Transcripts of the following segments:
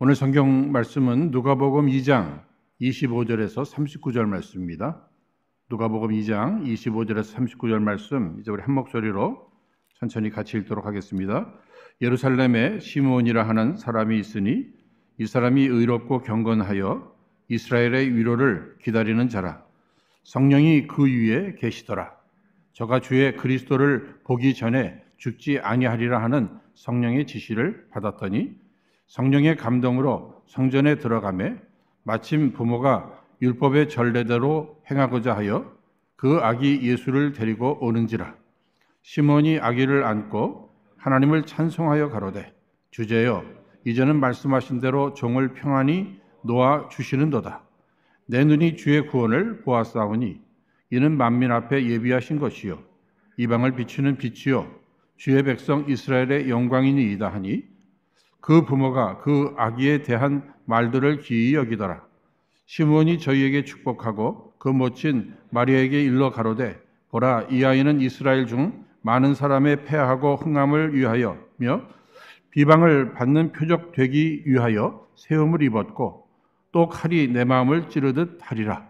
오늘 성경 말씀은 누가복음 2장 25절에서 39절 말씀입니다. 누가복음 2장 25절에서 39절 말씀 이제 우리 한 목소리로 천천히 같이 읽도록 하겠습니다. 예루살렘에 시므온이라 하는 사람이 있으니 이 사람이 의롭고 경건하여 이스라엘의 위로를 기다리는 자라 성령이 그 위에 계시더라 저가 주의 그리스도를 보기 전에 죽지 아니하리라 하는 성령의 지시를 받았더니 성령의 감동으로 성전에 들어가매 마침 부모가 율법의 전례대로 행하고자 하여 그 아기 예수를 데리고 오는지라 시몬이 아기를 안고 하나님을 찬송하여 가로되 주제여 이제는 말씀하신 대로 종을 평안히 놓아 주시는도다 내 눈이 주의 구원을 보았사오니 이는 만민 앞에 예비하신 것이요 이방을 비추는 빛이요 주의 백성 이스라엘의 영광이니이다 하니 그 부모가 그 아기에 대한 말들을 기이 여기더라. 시므온이 저희에게 축복하고 그 모친 마리아에게 일러 가로되 보라 이 아이는 이스라엘 중 많은 사람의 패하고 흥함을 위하여며 비방을 받는 표적 되기 위하여 세움을 입었고 또 칼이 내 마음을 찌르듯 하리라.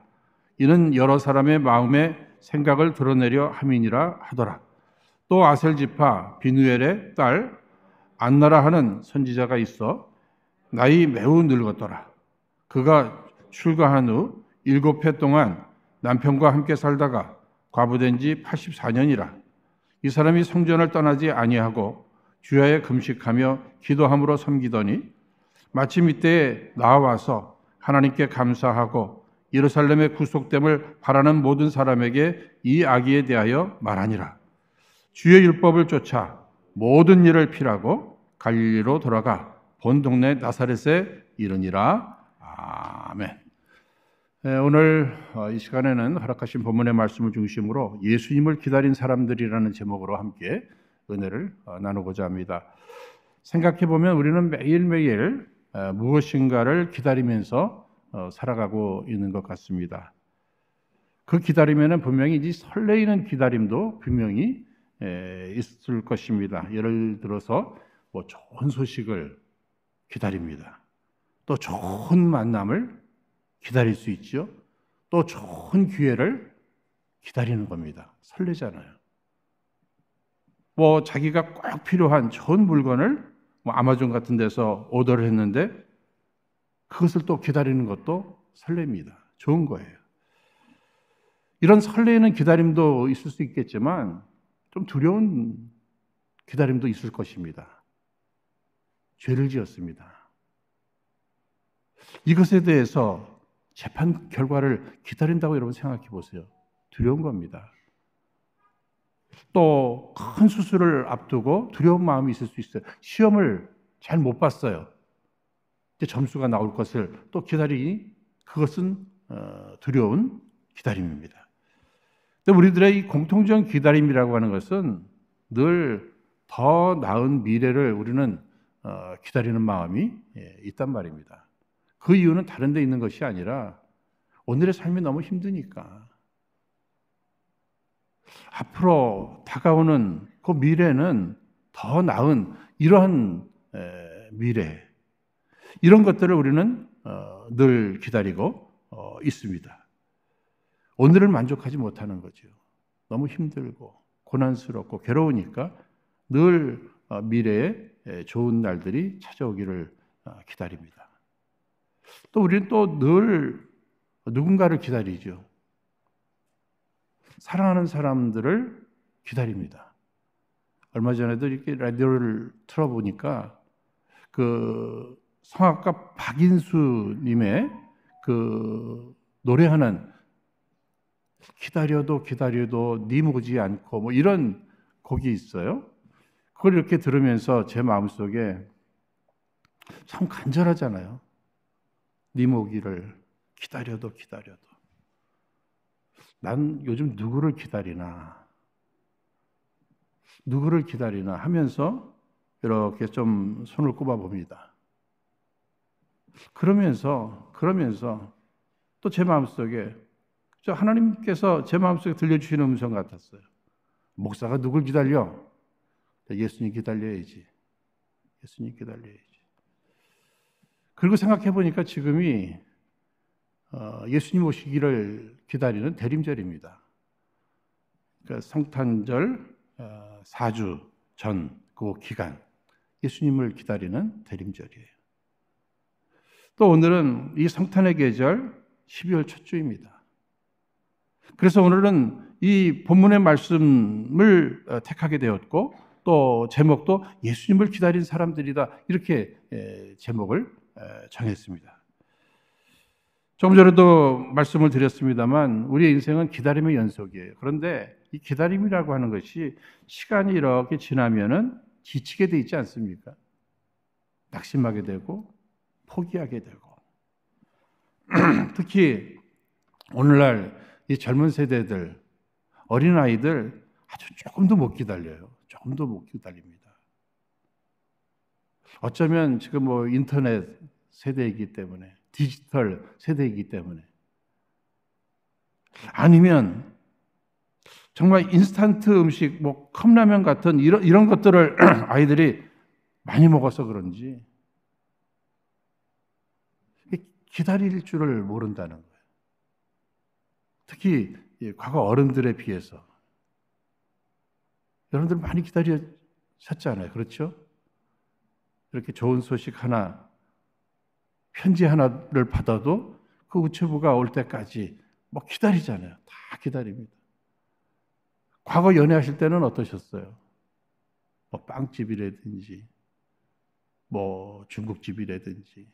이는 여러 사람의 마음에 생각을 드러내려 함이니라 하더라. 또 아셀지파 비누엘의 딸 안나라 하는 선지자가 있어 나이 매우 늙었더라. 그가 출가한 후 일곱 해 동안 남편과 함께 살다가 과부된 지 84년이라. 이 사람이 성전을 떠나지 아니하고 주야에 금식하며 기도함으로 섬기더니 마침 이때에 나와서 하나님께 감사하고 예루살렘의 구속됨을 바라는 모든 사람에게 이 아기에 대하여 말하니라. 주의 율법을 쫓아 모든 일을 피하고 갈릴리로 돌아가 본 동네 나사렛에 이르니라. 아멘. 예, 오늘 어, 이 시간에는 허락하신 본문의 말씀을 중심으로 예수님을 기다린 사람들이라는 제목으로 함께 은혜를 어, 나누고자 합니다. 생각해 보면 우리는 매일매일 어, 무엇인가를 기다리면서 살아가고 있는 것 같습니다. 그 기다림에는 분명히 이 설레이는 기다림도 분명히 예, 있을 것입니다. 예를 들어서 뭐 좋은 소식을 기다립니다. 또 좋은 만남을 기다릴 수 있죠. 또 좋은 기회를 기다리는 겁니다. 설레잖아요. 뭐 자기가 꼭 필요한 좋은 물건을 뭐 아마존 같은 데서 오더를 했는데 그것을 또 기다리는 것도 설렙니다. 좋은 거예요. 이런 설레는 기다림도 있을 수 있겠지만 좀 두려운 기다림도 있을 것입니다. 죄를 지었습니다. 이것에 대해서 재판 결과를 기다린다고 여러분 생각해 보세요. 두려운 겁니다. 또 큰 수술을 앞두고 두려운 마음이 있을 수 있어요. 시험을 잘 못 봤어요. 이제 점수가 나올 것을 또 기다리니 그것은 어, 두려운 기다림입니다. 근데 우리들의 공통적 기다림이라고 하는 것은 늘 더 나은 미래를 우리는 어, 기다리는 마음이 예, 있단 말입니다. 그 이유는 다른 데 있는 것이 아니라 오늘의 삶이 너무 힘드니까 앞으로 다가오는 그 미래는 더 나은 이러한 미래 이런 것들을 우리는 어, 늘 기다리고 어, 있습니다. 오늘을 만족하지 못하는 거죠. 너무 힘들고 고난스럽고 괴로우니까 늘 어, 미래에 좋은 날들이 찾아오기를 어, 기다립니다. 또 우리는 또 늘 누군가를 기다리죠. 사랑하는 사람들을 기다립니다. 얼마 전에도 이렇게 라디오를 틀어보니까 그 성악가 박인수님의 그 노래하는 기다려도 기다려도 니무지 않고 뭐 이런 곡이 있어요. 그걸 이렇게 들으면서 제 마음속에 참 간절하잖아요. 니무기를 기다려도 기다려도. 난 요즘 누구를 기다리나, 누구를 기다리나 하면서 이렇게 좀 손을 꼽아 봅니다. 그러면서, 그러면서 또 제 마음속에 저 하나님께서 제 마음속에 들려주시는 음성 같았어요. 목사가 누굴 기다려? 예수님 기다려야지. 예수님 기다려야지. 그리고 생각해 보니까 지금이 어, 예수님 오시기를 기다리는 대림절입니다. 그러니까 성탄절 4주 어, 전그 기간 예수님을 기다리는 대림절이에요. 또 오늘은 이 성탄의 계절 12월 첫 주입니다. 그래서 오늘은 이 본문의 말씀을 어, 택하게 되었고 또 제목도 예수님을 기다린 사람들이다 이렇게 제목을 어, 정했습니다. 조금 전에도 말씀을 드렸습니다만 우리의 인생은 기다림의 연속이에요. 그런데 이 기다림이라고 하는 것이 시간이 이렇게 지나면은 지치게 돼 있지 않습니까? 낙심하게 되고 포기하게 되고 특히 오늘날 이 젊은 세대들, 어린아이들 아주 조금도 못 기다려요. 조금도 못 기다립니다. 어쩌면 지금 뭐 인터넷 세대이기 때문에, 디지털 세대이기 때문에. 아니면 정말 인스턴트 음식, 뭐 컵라면 같은 이런, 이런 것들을 아이들이 많이 먹어서 그런지 기다릴 줄을 모른다는 거예요. 특히 과거 어른들에 비해서 여러분들 많이 기다리셨잖아요. 그렇죠? 이렇게 좋은 소식 하나, 편지 하나를 받아도 그 우체부가 올 때까지 뭐 기다리잖아요. 다 기다립니다. 과거 연애하실 때는 어떠셨어요? 뭐 빵집이라든지, 뭐 중국집이라든지,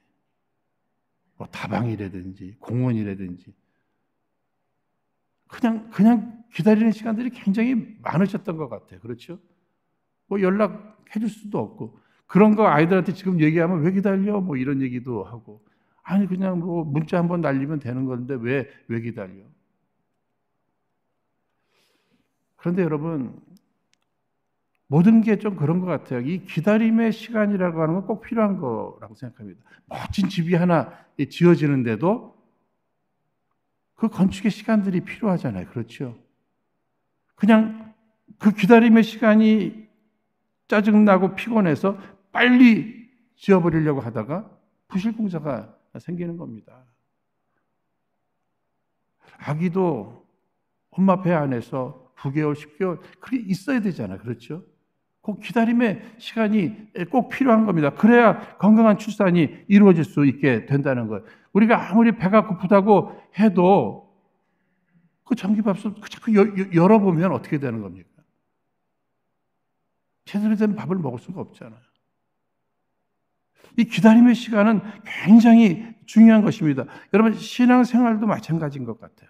뭐 다방이라든지, 공원이라든지 그냥, 그냥 기다리는 시간들이 굉장히 많으셨던 것 같아요. 그렇죠? 뭐 연락해 줄 수도 없고. 그런 거 아이들한테 지금 얘기하면 왜 기다려? 뭐 이런 얘기도 하고. 아니, 그냥 뭐 문자 한번 날리면 되는 건데 왜, 왜 기다려? 그런데 여러분, 모든 게 좀 그런 것 같아요. 이 기다림의 시간이라고 하는 건 꼭 필요한 거라고 생각합니다. 멋진 집이 하나 지어지는데도 그 건축의 시간들이 필요하잖아요. 그렇죠? 그냥 그 기다림의 시간이 짜증나고 피곤해서 빨리 지어버리려고 하다가 부실공사가 생기는 겁니다. 아기도 엄마 배 안에서 9개월, 10개월, 그게 있어야 되잖아. 그렇죠? 그 기다림의 시간이 꼭 필요한 겁니다. 그래야 건강한 출산이 이루어질 수 있게 된다는 거예요. 우리가 아무리 배가 고프다고 해도 그 전기밥솥 자꾸 그 열어보면 어떻게 되는 겁니까? 제대로 된 밥을 먹을 수가 없잖아요. 이 기다림의 시간은 굉장히 중요한 것입니다. 여러분, 신앙생활도 마찬가지인 것 같아요.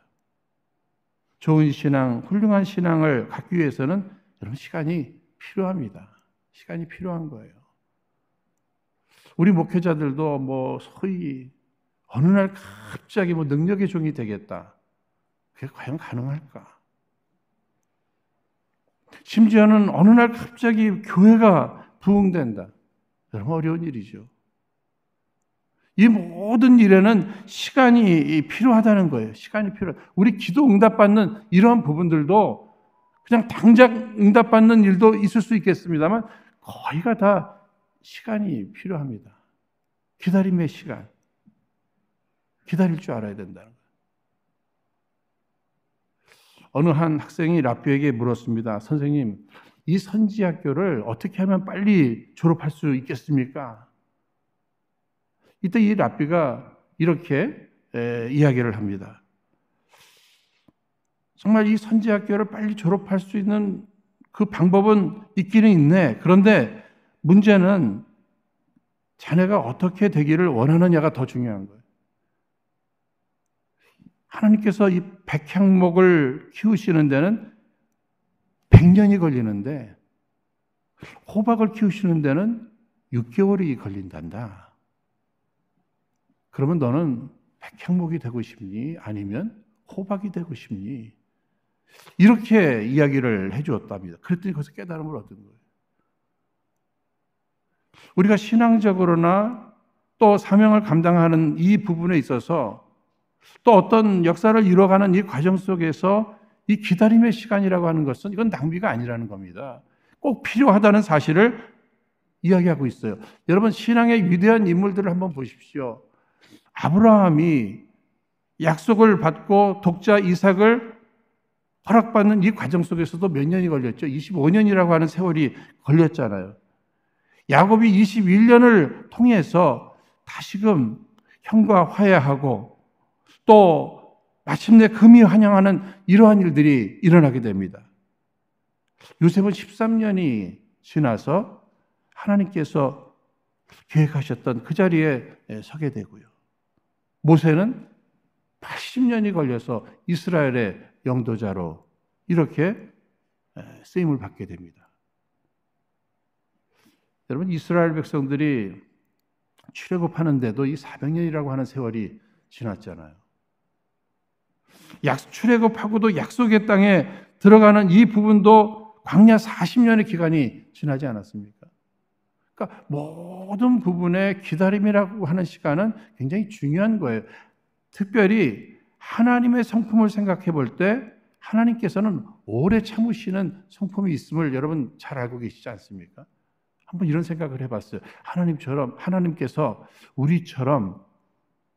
좋은 신앙, 훌륭한 신앙을 갖기 위해서는 여러분 시간이 필요합니다. 시간이 필요한 거예요. 우리 목회자들도 뭐 소위 어느 날 갑자기 뭐 능력의 종이 되겠다. 그게 과연 가능할까? 심지어는 어느 날 갑자기 교회가 부흥된다. 너무 어려운 일이죠. 이 모든 일에는 시간이 필요하다는 거예요. 시간이 필요 우리 기도 응답받는 이러한 부분들도 그냥 당장 응답받는 일도 있을 수 있겠습니다만 거의가 다 시간이 필요합니다. 기다림의 시간. 기다릴 줄 알아야 된다는 거예요. 어느 한 학생이 라피에게 물었습니다. 선생님, 이 선지학교를 어떻게 하면 빨리 졸업할 수 있겠습니까? 이때 이 라피가 이렇게 에, 이야기를 합니다. 정말 이 선지학교를 빨리 졸업할 수 있는 그 방법은 있기는 있네. 그런데 문제는 자네가 어떻게 되기를 원하느냐가 더 중요한 거예요. 하나님께서 이 백향목을 키우시는 데는 100년이 걸리는데 호박을 키우시는 데는 6개월이 걸린단다. 그러면 너는 백향목이 되고 싶니? 아니면 호박이 되고 싶니? 이렇게 이야기를 해 주었답니다. 그랬더니 거기서 깨달음을 얻은 거예요. 우리가 신앙적으로나 또 사명을 감당하는 이 부분에 있어서 또 어떤 역사를 이뤄가는 이 과정 속에서 이 기다림의 시간이라고 하는 것은 이건 낭비가 아니라는 겁니다. 꼭 필요하다는 사실을 이야기하고 있어요. 여러분, 신앙의 위대한 인물들을 한번 보십시오. 아브라함이 약속을 받고 독자 이삭을 허락받는 이 과정 속에서도 몇 년이 걸렸죠? 25년이라고 하는 세월이 걸렸잖아요. 야곱이 21년을 통해서 다시금 형과 화해하고 또 마침내 금이 환영하는 이러한 일들이 일어나게 됩니다. 요셉은 13년이 지나서 하나님께서 계획하셨던 그 자리에 서게 되고요. 모세는 80년이 걸려서 이스라엘의 영도자로 이렇게 쓰임을 받게 됩니다. 여러분 이스라엘 백성들이 출애굽하는데도 이 400년이라고 하는 세월이 지났잖아요. 약 출애굽하고도 약속의 땅에 들어가는 이 부분도 광야 40년의 기간이 지나지 않았습니까? 그러니까 모든 부분의 기다림이라고 하는 시간은 굉장히 중요한 거예요. 특별히 하나님의 성품을 생각해 볼 때 하나님께서는 오래 참으시는 성품이 있음을 여러분 잘 알고 계시지 않습니까? 한번 이런 생각을 해봤어요. 하나님처럼 하나님께서 우리처럼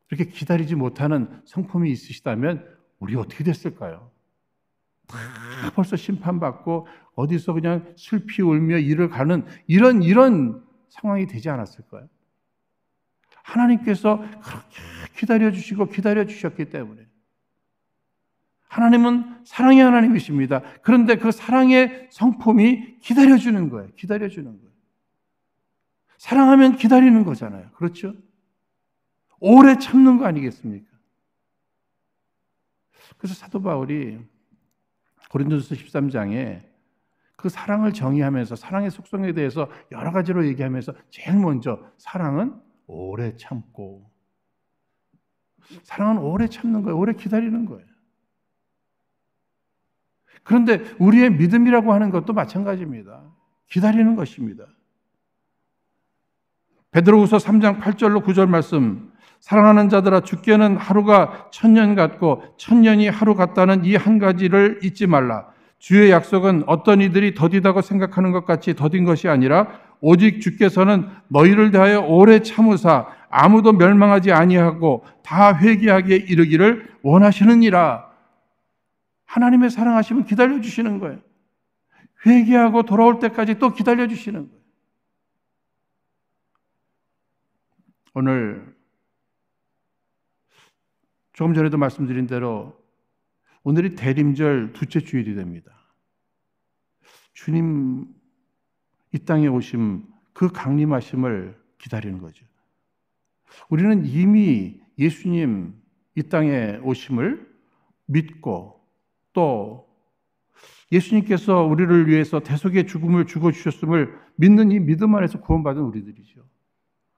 이렇게 기다리지 못하는 성품이 있으시다면 우리 어떻게 됐을까요? 다 벌써 심판받고 어디서 그냥 슬피 울며 일을 가는 이런 이런 상황이 되지 않았을까요? 하나님께서 그렇게 기다려 주시고 기다려 주셨기 때문에 하나님은 사랑의 하나님이십니다. 그런데 그 사랑의 성품이 기다려 주는 거예요. 기다려 주는 거예요. 사랑하면 기다리는 거잖아요. 그렇죠? 오래 참는 거 아니겠습니까? 그래서 사도 바울이 고린도서 13장에 그 사랑을 정의하면서 사랑의 속성에 대해서 여러 가지로 얘기하면서 제일 먼저 사랑은 오래 참고 사랑은 오래 참는 거예요. 오래 기다리는 거예요. 그런데 우리의 믿음이라고 하는 것도 마찬가지입니다. 기다리는 것입니다. 베드로우서 3장 8절로 9절 말씀 사랑하는 자들아 주께는 하루가 천년 같고 천년이 하루 같다는 이 한 가지를 잊지 말라. 주의 약속은 어떤 이들이 더디다고 생각하는 것 같이 더딘 것이 아니라 오직 주께서는 너희를 대하여 오래 참으사 아무도 멸망하지 아니하고 다 회개하기에 이르기를 원하시느니라. 하나님의 사랑하시면 기다려 주시는 거예요. 회개하고 돌아올 때까지 또 기다려 주시는 거예요. 오늘 조금 전에도 말씀드린 대로 오늘이 대림절 두째 주일이 됩니다. 주님 이 땅에 오심 그 강림하심을 기다리는 거죠. 우리는 이미 예수님 이 땅에 오심을 믿고 또 예수님께서 우리를 위해서 대속의 죽음을 주고 주셨음을 믿는 이 믿음 안에서 구원받은 우리들이죠.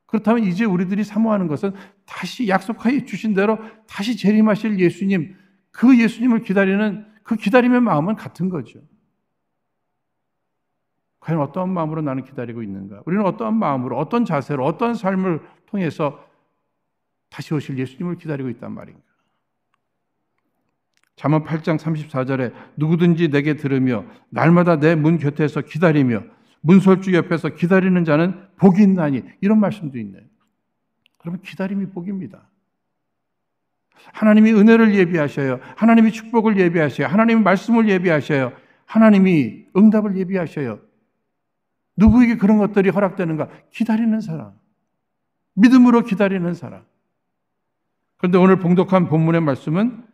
그렇다면 이제 우리들이 사모하는 것은 다시 약속하여 주신 대로 다시 재림하실 예수님, 그 예수님을 기다리는 그 기다림의 마음은 같은 거죠. 과연 어떠한 마음으로 나는 기다리고 있는가? 우리는 어떠한 마음으로, 어떤 자세로, 어떤 삶을 통해서 다시 오실 예수님을 기다리고 있단 말인가? 잠언 8장 34절에 누구든지 내게 들으며 날마다 내 문 곁에서 기다리며 문설주 옆에서 기다리는 자는 복이 있나니 이런 말씀도 있네요. 그러면 기다림이 복입니다. 하나님이 은혜를 예비하셔요. 하나님이 축복을 예비하셔요. 하나님이 말씀을 예비하셔요. 하나님이 응답을 예비하셔요. 누구에게 그런 것들이 허락되는가? 기다리는 사람. 믿음으로 기다리는 사람. 그런데 오늘 봉독한 본문의 말씀은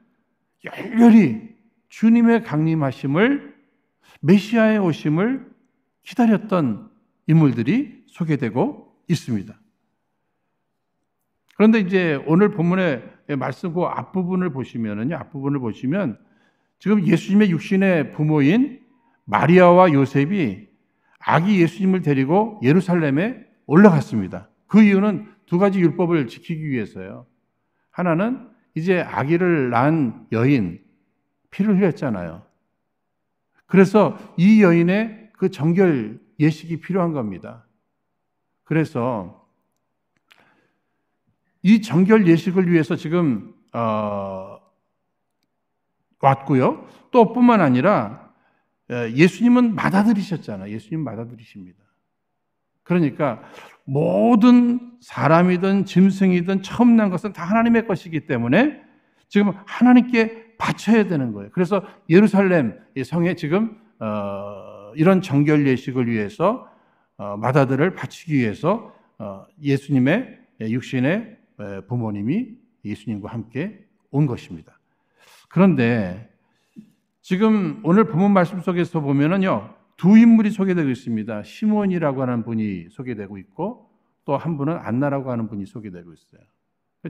열렬히 주님의 강림하심을 메시아의 오심을 기다렸던 인물들이 소개되고 있습니다. 그런데 이제 오늘 본문의 말씀 그 앞부분을 보시면은요, 앞부분을 보시면 지금 예수님의 육신의 부모인 마리아와 요셉이 아기 예수님을 데리고 예루살렘에 올라갔습니다. 그 이유는 두 가지 율법을 지키기 위해서요. 하나는 이제 아기를 낳은 여인, 피를 흘렸잖아요. 그래서 이 여인의 그 정결 예식이 필요한 겁니다. 그래서 이 정결 예식을 위해서 지금 어, 왔고요. 또 뿐만 아니라 예, 예수님은 받아들이셨잖아. 요 예수님 받아들이십니다. 그러니까 모든 사람이든 짐승이든 처음 난 것은 다 하나님의 것이기 때문에 지금 하나님께 바쳐야 되는 거예요. 그래서 예루살렘 성에 지금 어, 이런 정결 예식을 위해서 어, 마다들을 바치기 위해서 어, 예수님의 예, 육신의 예, 부모님이 예수님과 함께 온 것입니다. 그런데 지금 오늘 본문 말씀 속에서 보면은요 두 인물이 소개되고 있습니다. 시몬이라고 하는 분이 소개되고 있고 또 한 분은 안나라고 하는 분이 소개되고 있어요.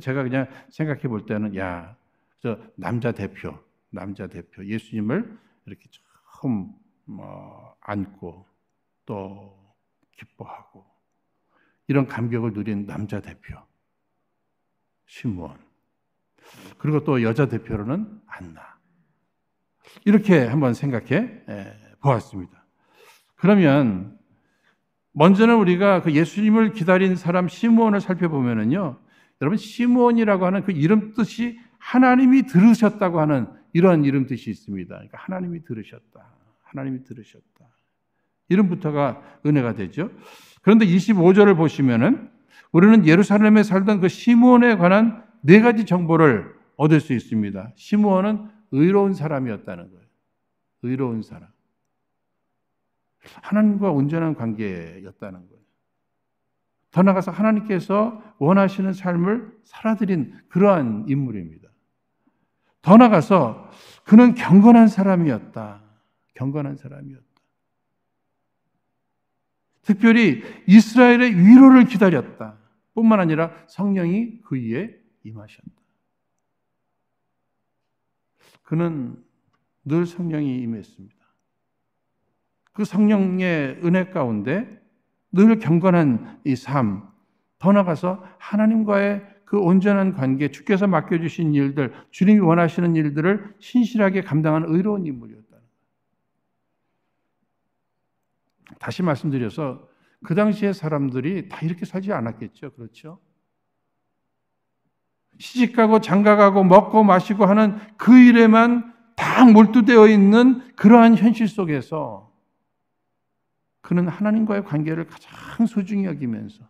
제가 그냥 생각해 볼 때는 야, 저 남자 대표, 남자 대표 예수님을 이렇게 처음 뭐 안고 또 기뻐하고 이런 감격을 누린 남자 대표 신무원 그리고 또 여자 대표로는 안나 이렇게 한번 생각해 예, 보았습니다. 그러면 먼저는 우리가 그 예수님을 기다린 사람 시므온을 살펴보면은요, 여러분 시므온이라고 하는 그 이름 뜻이 하나님이 들으셨다고 하는 이런 이름 뜻이 있습니다. 그러니까 하나님이 들으셨다. 하나님이 들으셨다. 이름부터가 은혜가 되죠. 그런데 25절을 보시면은 우리는 예루살렘에 살던 그 시므온에 관한 네 가지 정보를 얻을 수 있습니다. 시므온은 의로운 사람이었다는 거예요. 의로운 사람. 하나님과 온전한 관계였다는 거예요. 더 나가서 하나님께서 원하시는 삶을 살아들인 그러한 인물입니다. 더 나가서 그는 경건한 사람이었다. 경건한 사람이었다. 특별히 이스라엘의 위로를 기다렸다. 뿐만 아니라 성령이 그 위에 임하셨다. 그는 늘 성령이 임했습니다. 그 성령의 은혜 가운데 늘 경건한 이 삶, 더 나가서 하나님과의 그 온전한 관계, 주께서 맡겨주신 일들, 주님이 원하시는 일들을 신실하게 감당한 의로운 인물이었다. 다시 말씀드려서 그 당시의 사람들이 다 이렇게 살지 않았겠죠. 그렇죠? 시집가고 장가가고 먹고 마시고 하는 그 일에만 다 몰두되어 있는 그러한 현실 속에서 그는 하나님과의 관계를 가장 소중히 여기면서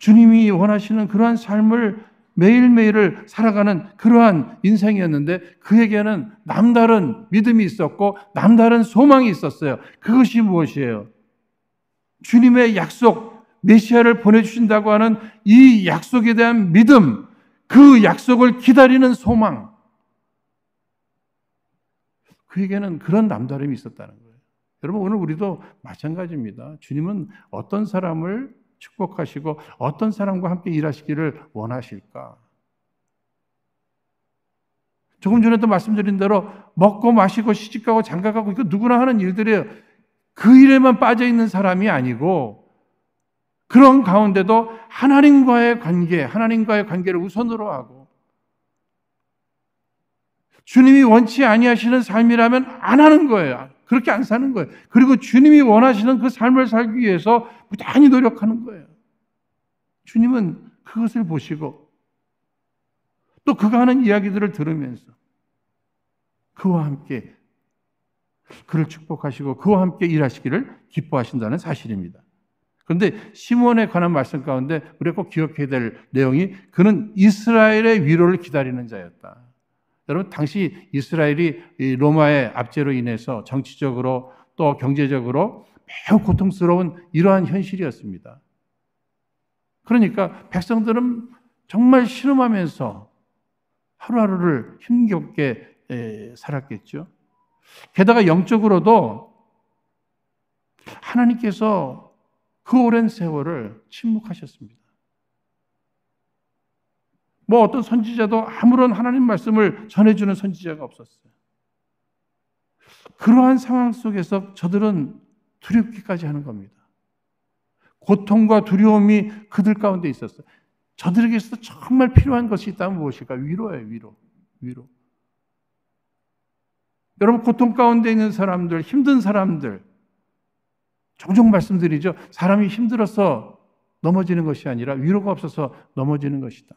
주님이 원하시는 그러한 삶을 매일매일을 살아가는 그러한 인생이었는데 그에게는 남다른 믿음이 있었고 남다른 소망이 있었어요. 그것이 무엇이에요? 주님의 약속, 메시아를 보내주신다고 하는 이 약속에 대한 믿음, 그 약속을 기다리는 소망. 그에게는 그런 남다름이 있었다는 거예요. 여러분, 오늘 우리도 마찬가지입니다. 주님은 어떤 사람을 축복하시고 어떤 사람과 함께 일하시기를 원하실까? 조금 전에도 말씀드린 대로 먹고 마시고 시집가고 장가가고 이거 누구나 하는 일들이에요. 그 일에만 빠져 있는 사람이 아니고 그런 가운데도 하나님과의 관계, 하나님과의 관계를 우선으로 하고 주님이 원치 아니하시는 삶이라면 안 하는 거예요. 그렇게 안 사는 거예요. 그리고 주님이 원하시는 그 삶을 살기 위해서 무단히 노력하는 거예요. 주님은 그것을 보시고 또 그가 하는 이야기들을 들으면서 그와 함께 그를 축복하시고 그와 함께 일하시기를 기뻐하신다는 사실입니다. 그런데 시몬에 관한 말씀 가운데 우리가 꼭 기억해야 될 내용이 그는 이스라엘의 위로를 기다리는 자였다. 여러분, 당시 이스라엘이 로마의 압제로 인해서 정치적으로 또 경제적으로 매우 고통스러운 이러한 현실이었습니다. 그러니까 백성들은 정말 신음하면서 하루하루를 힘겹게 살았겠죠. 게다가 영적으로도 하나님께서 그 오랜 세월을 침묵하셨습니다. 뭐 어떤 선지자도 아무런 하나님 말씀을 전해주는 선지자가 없었어요. 그러한 상황 속에서 저들은 두렵기까지 하는 겁니다. 고통과 두려움이 그들 가운데 있었어요. 저들에게서 정말 필요한 것이 있다면 무엇일까? 위로예요, 위로. 위로. 여러분, 고통 가운데 있는 사람들, 힘든 사람들, 종종 말씀드리죠. 사람이 힘들어서 넘어지는 것이 아니라 위로가 없어서 넘어지는 것이다.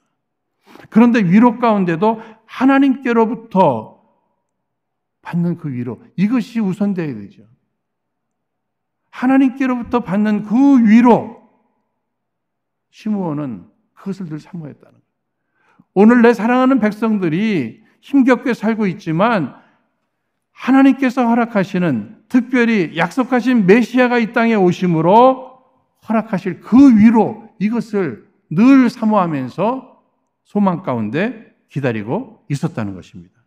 그런데 위로 가운데도 하나님께로부터 받는 그 위로 이것이 우선돼야 되죠. 하나님께로부터 받는 그 위로 시므원은 그것을 늘 사모했다는 거예요. 오늘 내 사랑하는 백성들이 힘겹게 살고 있지만 하나님께서 허락하시는 특별히 약속하신 메시아가 이 땅에 오심으로 허락하실 그 위로 이것을 늘 사모하면서 소망 가운데 기다리고 있었다는 것입니다.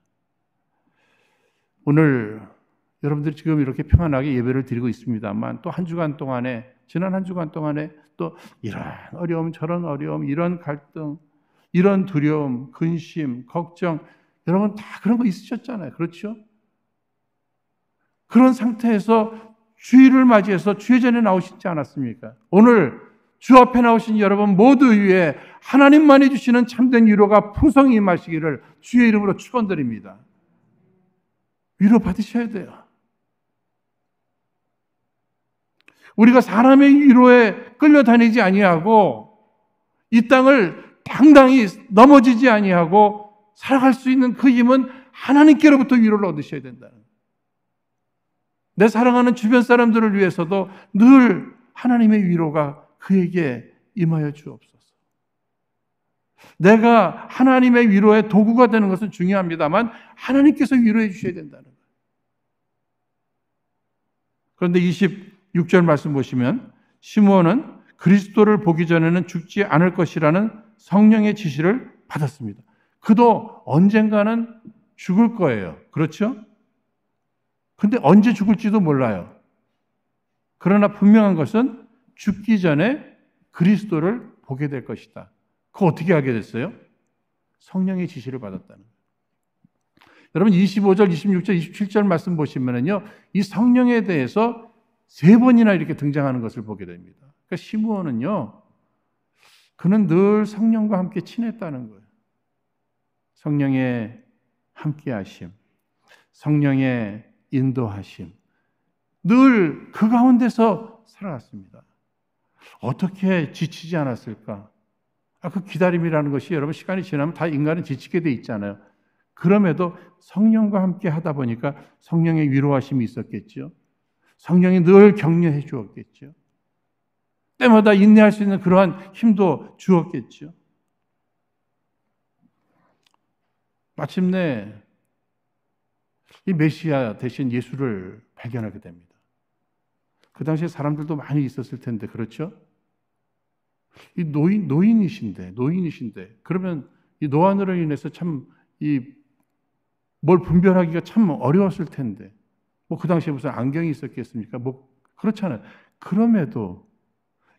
오늘 여러분들이 지금 이렇게 평안하게 예배를 드리고 있습니다만 또 한 주간 동안에 지난 한 주간 동안에 또 이런 어려움 저런 어려움 이런 갈등 이런 두려움 근심 걱정 여러분 다 그런 거 있으셨잖아요. 그렇죠? 그런 상태에서 주의를 맞이해서 주의 전에 나오시지 않았습니까? 오늘 주 앞에 나오신 여러분 모두 위에 하나님만이 주시는 참된 위로가 풍성히 임하시기를 주의 이름으로 축원드립니다. 위로 받으셔야 돼요. 우리가 사람의 위로에 끌려다니지 아니하고 이 땅을 당당히 넘어지지 아니하고 살아갈 수 있는 그 힘은 하나님께로부터 위로를 얻으셔야 된다는 내 사랑하는 주변 사람들을 위해서도 늘 하나님의 위로가 그에게 임하여 주옵소서. 내가 하나님의 위로의 도구가 되는 것은 중요합니다만 하나님께서 위로해 주셔야 된다는 거예요. 그런데 26절 말씀 보시면 시므온은 그리스도를 보기 전에는 죽지 않을 것이라는 성령의 지시를 받았습니다. 그도 언젠가는 죽을 거예요. 그렇죠? 근데 언제 죽을지도 몰라요. 그러나 분명한 것은 죽기 전에 그리스도를 보게 될 것이다. 그거 어떻게 하게 됐어요? 성령의 지시를 받았다는 거예요. 여러분 25절, 26절, 27절 말씀 보시면은요. 이 성령에 대해서 세 번이나 이렇게 등장하는 것을 보게 됩니다. 그러니까 시므온은요. 그는 늘 성령과 함께 친했다는 거예요. 성령의 함께 하심, 성령의 인도하심. 늘 그 가운데서 살아왔습니다. 어떻게 지치지 않았을까? 아, 그 기다림이라는 것이 여러분 시간이 지나면 다 인간은 지치게 돼 있잖아요. 그럼에도 성령과 함께 하다 보니까 성령의 위로하심이 있었겠죠. 성령이 늘 격려해 주었겠죠. 때마다 인내할 수 있는 그러한 힘도 주었겠죠. 마침내 이 메시아 대신 예수를 발견하게 됩니다. 그 당시에 사람들도 많이 있었을 텐데, 그렇죠? 이 노인, 노인이신데, 노인이신데, 그러면 이 노안으로 인해서 참 이 뭘 분별하기가 참 어려웠을 텐데, 뭐 그 당시에 무슨 안경이 있었겠습니까? 뭐 그렇잖아요. 그럼에도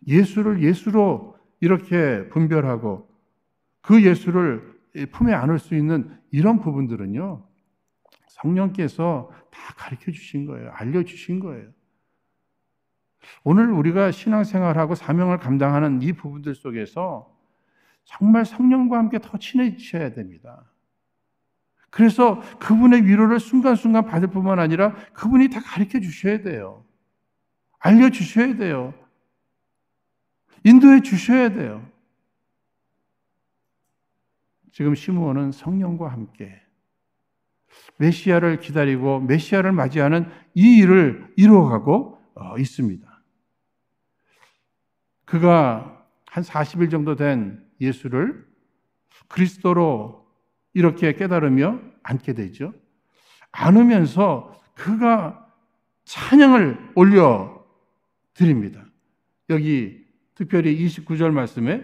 예수를 예수로 이렇게 분별하고 그 예수를 품에 안을 수 있는 이런 부분들은요, 성령께서 다 가르쳐 주신 거예요. 알려 주신 거예요. 오늘 우리가 신앙생활하고 사명을 감당하는 이 부분들 속에서 정말 성령과 함께 더 친해지셔야 됩니다. 그래서 그분의 위로를 순간순간 받을 뿐만 아니라 그분이 다 가르쳐 주셔야 돼요. 알려 주셔야 돼요. 인도해 주셔야 돼요. 지금 시므온은 성령과 함께 메시아를 기다리고 메시아를 맞이하는 이 일을 이루어가고 어, 있습니다. 그가 한 40일 정도 된 예수를 그리스도로 이렇게 깨달으며 앉게 되죠. 안으면서 그가 찬양을 올려 드립니다. 여기 특별히 29절 말씀에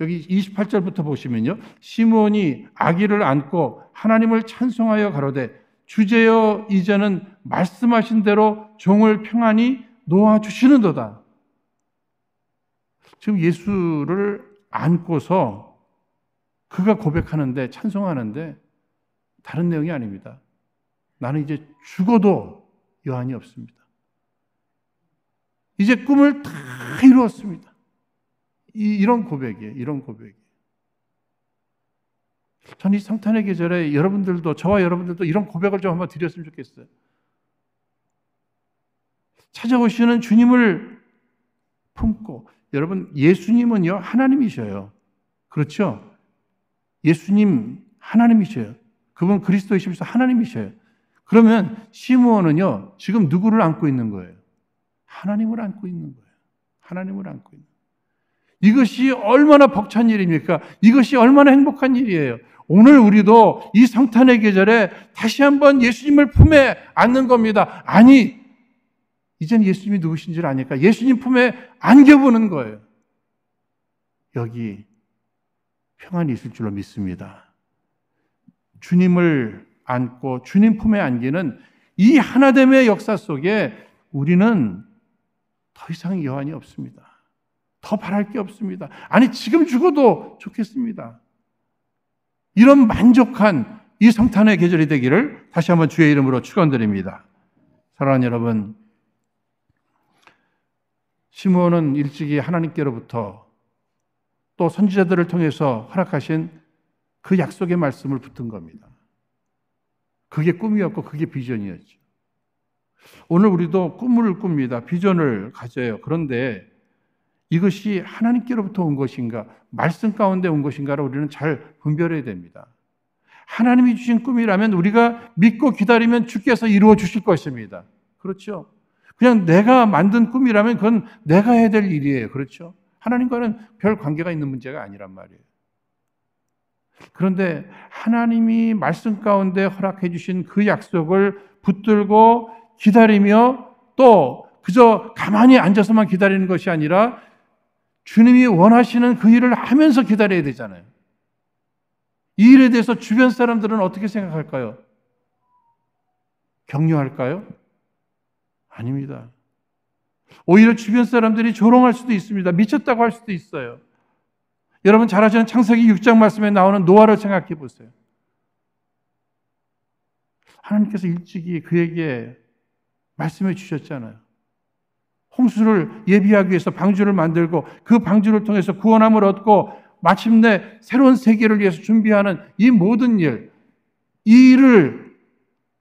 여기 28절부터 보시면요. 시몬이 아기를 안고 하나님을 찬송하여 가로되 주제여 이제는 말씀하신 대로 종을 평안히 놓아 주시는도다. 지금 예수를 안고서 그가 고백하는데 찬송하는데 다른 내용이 아닙니다. 나는 이제 죽어도 여한이 없습니다. 이제 꿈을 다 이루었습니다. 이, 런 고백이에요. 이런 고백이. 에요 전이 성탄의 계절에 여러분들도 저와 여러분들도 이런 고백을 좀 한번 드렸으면 좋겠어요. 찾아오시는 주님을 품고 여러분, 예수님은요, 하나님이셔요. 그렇죠? 예수님, 하나님이셔요. 그분 그리스도이시면서 하나님이셔요. 그러면 시무원은요 지금 누구를 안고 있는 거예요? 하나님을 안고 있는 거예요. 하나님을 안고 있는 거예요. 이것이 얼마나 벅찬 일입니까? 이것이 얼마나 행복한 일이에요. 오늘 우리도 이 성탄의 계절에 다시 한번 예수님을 품에 안는 겁니다. 아니, 이젠 예수님이 누구신 줄 아니까 예수님 품에 안겨보는 거예요. 여기 평안이 있을 줄로 믿습니다. 주님을 안고 주님 품에 안기는 이 하나됨의 역사 속에 우리는 더 이상 여한이 없습니다. 더 바랄 게 없습니다. 아니, 지금 죽어도 좋겠습니다. 이런 만족한 이 성탄의 계절이 되기를 다시 한번 주의 이름으로 축원드립니다. 사랑하는 여러분, 시므온은 일찍이 하나님께로부터 또 선지자들을 통해서 허락하신 그 약속의 말씀을 붙은 겁니다. 그게 꿈이었고 그게 비전이었죠. 오늘 우리도 꿈을 꿉니다. 비전을 가져요. 그런데 이것이 하나님께로부터 온 것인가, 말씀 가운데 온 것인가를 우리는 잘 분별해야 됩니다. 하나님이 주신 꿈이라면 우리가 믿고 기다리면 주께서 이루어 주실 것입니다. 그렇죠? 그냥 내가 만든 꿈이라면 그건 내가 해야 될 일이에요. 그렇죠? 하나님과는 별 관계가 있는 문제가 아니란 말이에요. 그런데 하나님이 말씀 가운데 허락해 주신 그 약속을 붙들고 기다리며 또 그저 가만히 앉아서만 기다리는 것이 아니라 주님이 원하시는 그 일을 하면서 기다려야 되잖아요. 이 일에 대해서 주변 사람들은 어떻게 생각할까요? 격려할까요? 아닙니다. 오히려 주변 사람들이 조롱할 수도 있습니다. 미쳤다고 할 수도 있어요. 여러분 잘 아시는 창세기 6장 말씀에 나오는 노아를 생각해 보세요. 하나님께서 일찍이 그에게 말씀해 주셨잖아요. 홍수를 예비하기 위해서 방주를 만들고 그 방주를 통해서 구원함을 얻고 마침내 새로운 세계를 위해서 준비하는 이 모든 일, 이 일을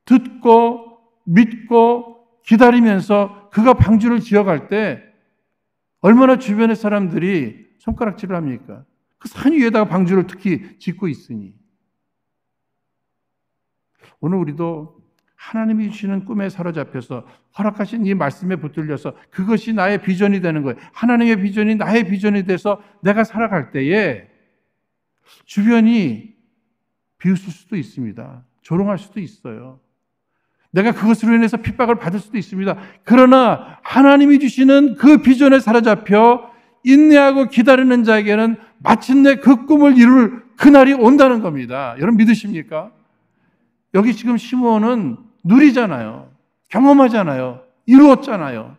듣고 믿고 기다리면서 그가 방주를 지어갈 때 얼마나 주변의 사람들이 손가락질을 합니까? 그 산 위에다가 방주를 특히 짓고 있으니. 오늘 우리도 하나님이 주시는 꿈에 사로잡혀서 허락하신 이 말씀에 붙들려서 그것이 나의 비전이 되는 거예요. 하나님의 비전이 나의 비전이 돼서 내가 살아갈 때에 주변이 비웃을 수도 있습니다. 조롱할 수도 있어요. 내가 그것으로 인해서 핍박을 받을 수도 있습니다. 그러나 하나님이 주시는 그 비전에 사로잡혀 인내하고 기다리는 자에게는 마침내 그 꿈을 이룰 그날이 온다는 겁니다. 여러분 믿으십니까? 여기 지금 시므온은 누리잖아요. 경험하잖아요. 이루었잖아요.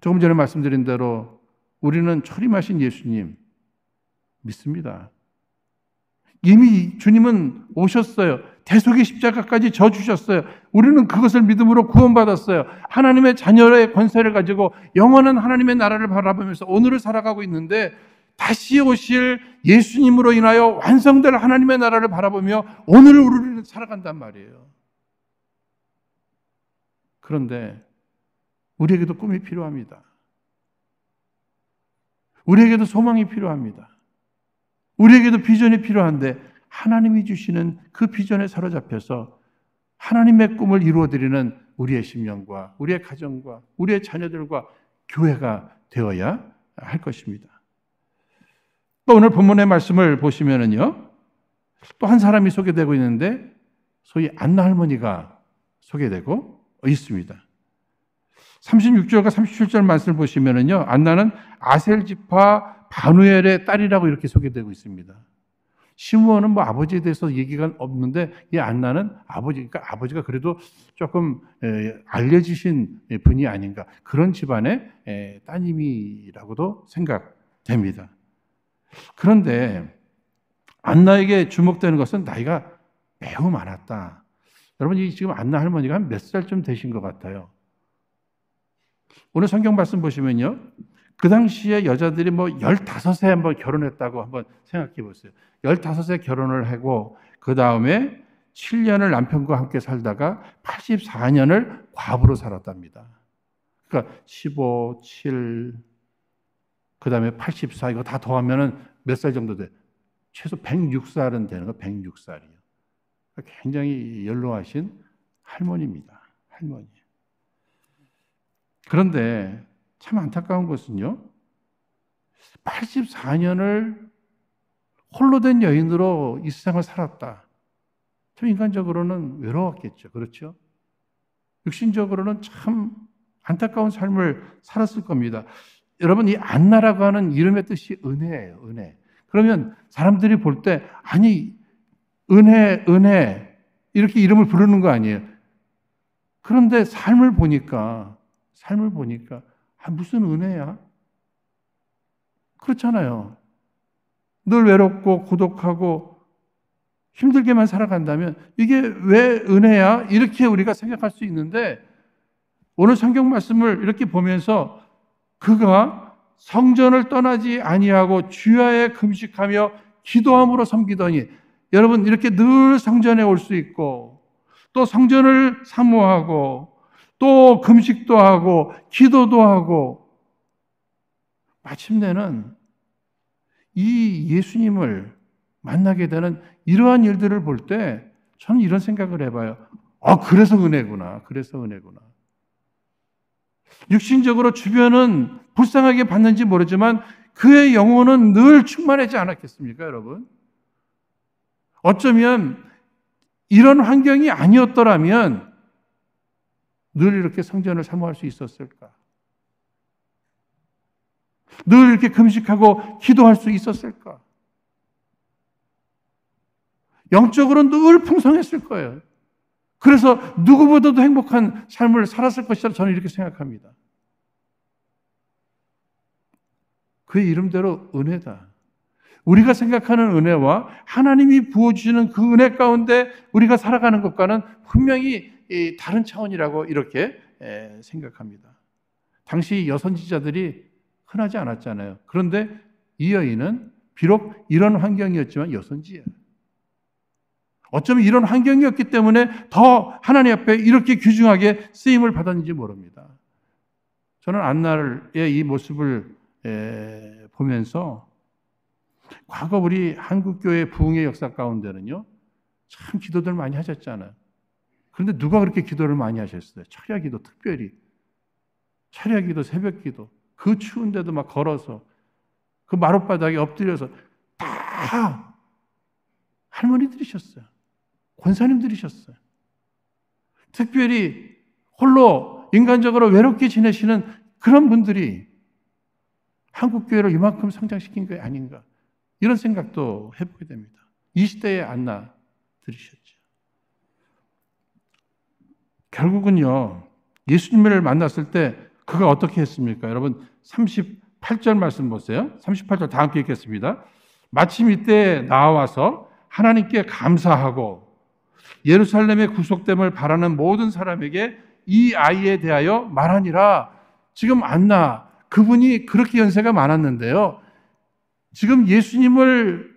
조금 전에 말씀드린 대로 우리는 초림하신 예수님 믿습니다. 이미 주님은 오셨어요. 대속의 십자가까지 져 주셨어요. 우리는 그것을 믿음으로 구원받았어요. 하나님의 자녀의 권세를 가지고 영원한 하나님의 나라를 바라보면서 오늘을 살아가고 있는데 다시 오실 예수님으로 인하여 완성될 하나님의 나라를 바라보며 오늘을 우리는 살아간단 말이에요. 그런데 우리에게도 꿈이 필요합니다. 우리에게도 소망이 필요합니다. 우리에게도 비전이 필요한데 하나님이 주시는 그 비전에 사로잡혀서 하나님의 꿈을 이루어드리는 우리의 심령과 우리의 가정과 우리의 자녀들과 교회가 되어야 할 것입니다. 또 오늘 본문의 말씀을 보시면은요, 또 한 사람이 소개되고 있는데, 소위 안나 할머니가 소개되고 있습니다. 36절과 37절 말씀을 보시면은요, 안나는 아셀지파 바누엘의 딸이라고 이렇게 소개되고 있습니다. 시므온은 뭐 아버지에 대해서 얘기가 없는데 이 안나는 아버지 그러니까 아버지가 그래도 조금 알려지신 분이 아닌가 그런 집안의 따님이라고도 생각됩니다. 그런데 안나에게 주목되는 것은 나이가 매우 많았다. 여러분 이 지금 안나 할머니가 몇 살쯤 되신 것 같아요. 오늘 성경 말씀 보시면요. 그 당시에 여자들이 뭐 15세 한번 결혼했다고 한번 생각해 보세요. 15세 결혼을 하고 그 다음에 7년을 남편과 함께 살다가 84년을 과부로 살았답니다. 그러니까 15, 7, 그 다음에 84, 이거 다더하면몇 살 정도 돼? 최소 106살은 되는 거, 106살이요. 그러니까 굉장히 연로하신 할머니입니다. 할머니. 그런데 참 안타까운 것은요. 84년을 홀로 된 여인으로 이 세상을 살았다. 참 인간적으로는 외로웠겠죠. 그렇죠? 육신적으로는 참 안타까운 삶을 살았을 겁니다. 여러분, 이 안나라고 하는 이름의 뜻이 은혜예요, 은혜. 그러면 사람들이 볼 때, 아니, 은혜, 은혜, 이렇게 이름을 부르는 거 아니에요. 그런데 삶을 보니까, 삶을 보니까 아, 무슨 은혜야? 그렇잖아요. 늘 외롭고 고독하고 힘들게만 살아간다면 이게 왜 은혜야? 이렇게 우리가 생각할 수 있는데 오늘 성경 말씀을 이렇게 보면서 그가 성전을 떠나지 아니하고 주야에 금식하며 기도함으로 섬기더니 여러분 이렇게 늘 성전에 올 수 있고 또 성전을 사모하고 또 금식도 하고 기도도 하고 마침내는 이 예수님을 만나게 되는 이러한 일들을 볼 때 저는 이런 생각을 해봐요. 아, 그래서 은혜구나. 그래서 은혜구나. 육신적으로 주변은 불쌍하게 봤는지 모르지만 그의 영혼은 늘 충만하지 않았겠습니까, 여러분? 어쩌면 이런 환경이 아니었더라면 늘 이렇게 성전을 사모할 수 있었을까? 늘 이렇게 금식하고 기도할 수 있었을까? 영적으로는 늘 풍성했을 거예요. 그래서 누구보다도 행복한 삶을 살았을 것이라 저는 이렇게 생각합니다. 그 이름대로 은혜다. 우리가 생각하는 은혜와 하나님이 부어주시는 그 은혜 가운데 우리가 살아가는 것과는 분명히 다른 차원이라고 이렇게 생각합니다. 당시 여선지자들이 흔하지 않았잖아요. 그런데 이 여인은 비록 이런 환경이었지만 여선지예요. 어쩌면 이런 환경이었기 때문에 더 하나님 앞에 이렇게 귀중하게 쓰임을 받았는지 모릅니다. 저는 안나의 이 모습을 보면서 과거 우리 한국교회 부흥의 역사 가운데는요, 참 기도들 많이 하셨잖아요. 그런데 누가 그렇게 기도를 많이 하셨어요? 철야 기도 특별히. 철야 기도, 새벽 기도. 그 추운데도 막 걸어서 그 마룻바닥에 엎드려서 다 할머니들이셨어요. 권사님들이셨어요. 특별히 홀로 인간적으로 외롭게 지내시는 그런 분들이 한국교회를 이만큼 성장시킨 게 아닌가. 이런 생각도 해보게 됩니다. 이 시대에 안나 들으셨죠. 결국은요, 예수님을 만났을 때 그가 어떻게 했습니까? 여러분, 38절 말씀 보세요. 38절 다 함께 읽겠습니다. 마침 이때 나와서 하나님께 감사하고 예루살렘의 구속됨을 바라는 모든 사람에게 이 아이에 대하여 말하니라. 지금 안나 그분이 그렇게 연세가 많았는데요. 지금 예수님을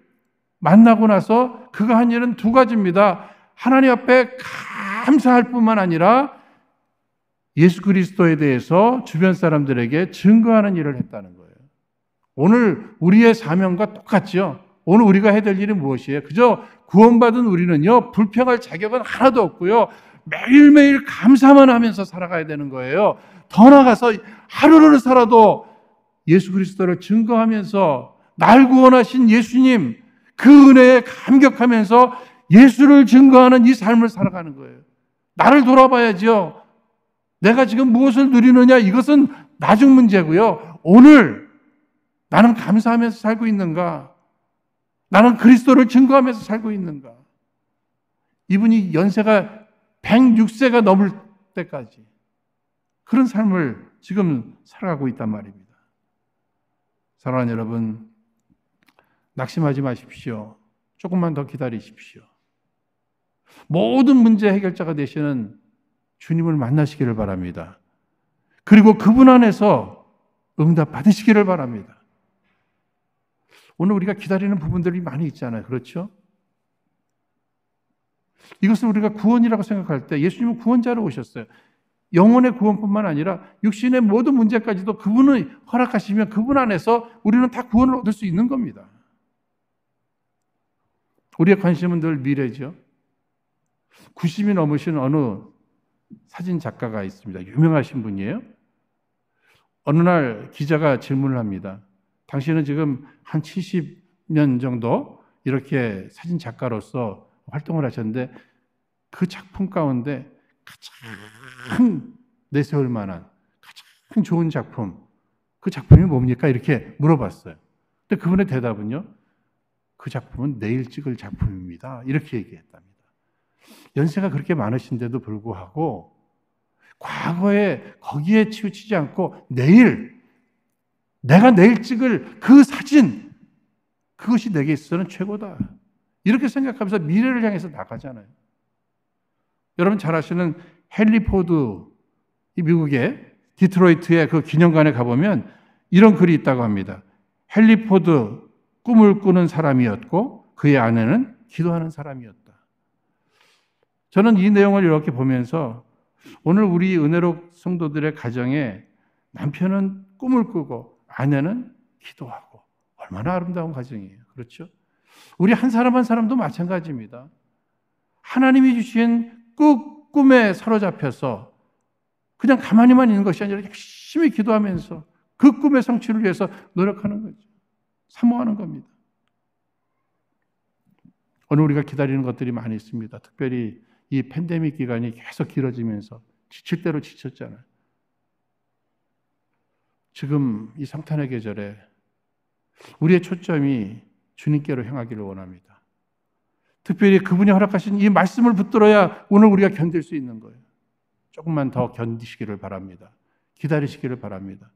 만나고 나서 그가 한 일은 두 가지입니다. 하나님 앞에 감사할 뿐만 아니라 예수 그리스도에 대해서 주변 사람들에게 증거하는 일을 했다는 거예요. 오늘 우리의 사명과 똑같죠. 오늘 우리가 해야 될 일이 무엇이에요? 그저 구원받은 우리는요, 불평할 자격은 하나도 없고요. 매일매일 감사만 하면서 살아가야 되는 거예요. 더 나가서 하루를 살아도 예수 그리스도를 증거하면서 날 구원하신 예수님 그 은혜에 감격하면서 예수를 증거하는 이 삶을 살아가는 거예요. 나를 돌아봐야지요. 내가 지금 무엇을 누리느냐 이것은 나중 문제고요. 오늘 나는 감사하면서 살고 있는가? 나는 그리스도를 증거하면서 살고 있는가? 이분이 연세가 106세가 넘을 때까지 그런 삶을 지금 살아가고 있단 말입니다. 사랑하는 여러분, 낙심하지 마십시오. 조금만 더 기다리십시오. 모든 문제 해결자가 되시는 주님을 만나시기를 바랍니다. 그리고 그분 안에서 응답 받으시기를 바랍니다. 오늘 우리가 기다리는 부분들이 많이 있잖아요. 그렇죠? 이것을 우리가 구원이라고 생각할 때 예수님은 구원자로 오셨어요. 영혼의 구원뿐만 아니라 육신의 모든 문제까지도 그분을 허락하시면 그분 안에서 우리는 다 구원을 얻을 수 있는 겁니다. 우리의 관심은 늘 미래죠. 90이 넘으신 어느 사진 작가가 있습니다. 유명하신 분이에요. 어느 날 기자가 질문을 합니다. 당신은 지금 한 70년 정도 이렇게 사진 작가로서 활동을 하셨는데 그 작품 가운데 가장 내세울 만한 가장 좋은 작품 그 작품이 뭡니까? 이렇게 물어봤어요. 근데 그분의 대답은요. 그 작품은 내일 찍을 작품입니다. 이렇게 얘기했답니다. 연세가 그렇게 많으신데도 불구하고 과거에 거기에 치우치지 않고 내일 내가 내일 찍을 그 사진 그것이 내게 있어서는 최고다. 이렇게 생각하면서 미래를 향해서 나가잖아요. 여러분 잘 아시는 헨리 포드 이 미국의 디트로이트의 그 기념관에 가보면 이런 글이 있다고 합니다. 헨리 포드 꿈을 꾸는 사람이었고 그의 아내는 기도하는 사람이었다. 저는 이 내용을 이렇게 보면서 오늘 우리 은혜로 성도들의 가정에 남편은 꿈을 꾸고 아내는 기도하고 얼마나 아름다운 가정이에요. 그렇죠? 우리 한 사람 한 사람도 마찬가지입니다. 하나님이 주신 꼭 꿈에 사로잡혀서 그냥 가만히만 있는 것이 아니라 열심히 기도하면서 그 꿈의 성취를 위해서 노력하는 거죠. 사모하는 겁니다. 오늘 우리가 기다리는 것들이 많이 있습니다. 특별히 이 팬데믹 기간이 계속 길어지면서 지칠 대로 지쳤잖아요. 지금 이 성탄의 계절에 우리의 초점이 주님께로 향하기를 원합니다. 특별히 그분이 허락하신 이 말씀을 붙들어야 오늘 우리가 견딜 수 있는 거예요. 조금만 더 견디시기를 바랍니다. 기다리시기를 바랍니다.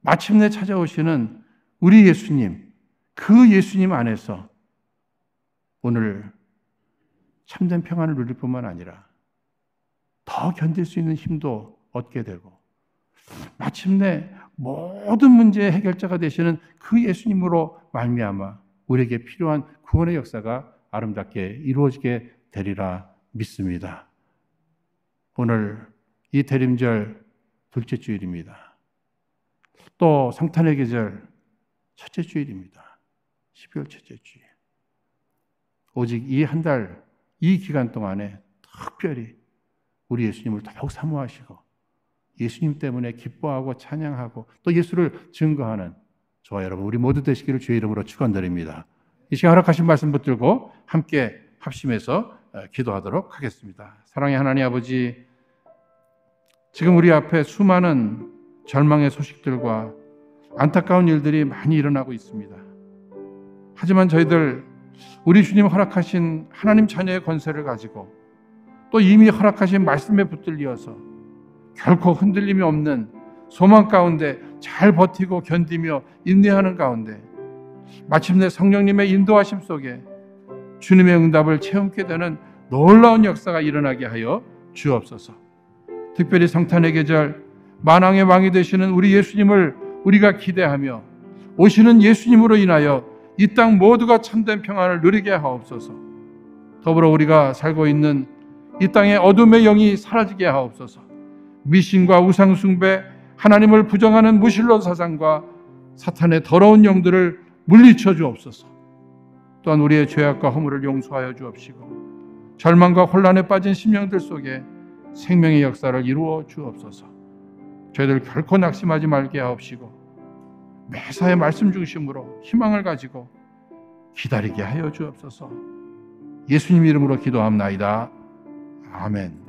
마침내 찾아오시는 우리 예수님, 그 예수님 안에서 오늘 참된 평안을 누릴 뿐만 아니라 더 견딜 수 있는 힘도 얻게 되고 마침내 모든 문제의 해결자가 되시는 그 예수님으로 말미암아 우리에게 필요한 구원의 역사가 아름답게 이루어지게 되리라 믿습니다. 오늘 이 대림절 둘째 주일입니다. 또 성탄의 계절 첫째 주일입니다. 12월 첫째 주일. 오직 이한달 이 기간 동안에 특별히 우리 예수님을 더욱 사모하시고 예수님 때문에 기뻐하고 찬양하고 또 예수를 증거하는 저와 여러분 우리 모두 되시기를 주의 이름으로 축원드립니다. 이 시간 허락하신 말씀 붙들고 함께 합심해서 어, 기도하도록 하겠습니다. 사랑의 하나님 아버지 지금 우리 앞에 수많은 절망의 소식들과 안타까운 일들이 많이 일어나고 있습니다. 하지만 저희들 우리 주님 허락하신 하나님 자녀의 권세를 가지고 또 이미 허락하신 말씀에 붙들리어서 결코 흔들림이 없는 소망 가운데 잘 버티고 견디며 인내하는 가운데 마침내 성령님의 인도하심 속에 주님의 응답을 체험케 되는 놀라운 역사가 일어나게 하여 주옵소서. 특별히 성탄의 계절 만왕의 왕이 되시는 우리 예수님을 우리가 기대하며 오시는 예수님으로 인하여 이땅 모두가 참된 평안을 누리게 하옵소서. 더불어 우리가 살고 있는 이 땅의 어둠의 영이 사라지게 하옵소서. 미신과 우상숭배, 하나님을 부정하는 무신론 사상과 사탄의 더러운 영들을 물리쳐 주옵소서. 또한 우리의 죄악과 허물을 용서하여 주옵시고 절망과 혼란에 빠진 심령들 속에 생명의 역사를 이루어 주옵소서. 저희들 결코 낙심하지 말게 하옵시고 매사에 말씀 중심으로 희망을 가지고 기다리게 하여 주옵소서. 예수님 이름으로 기도합나이다 아멘.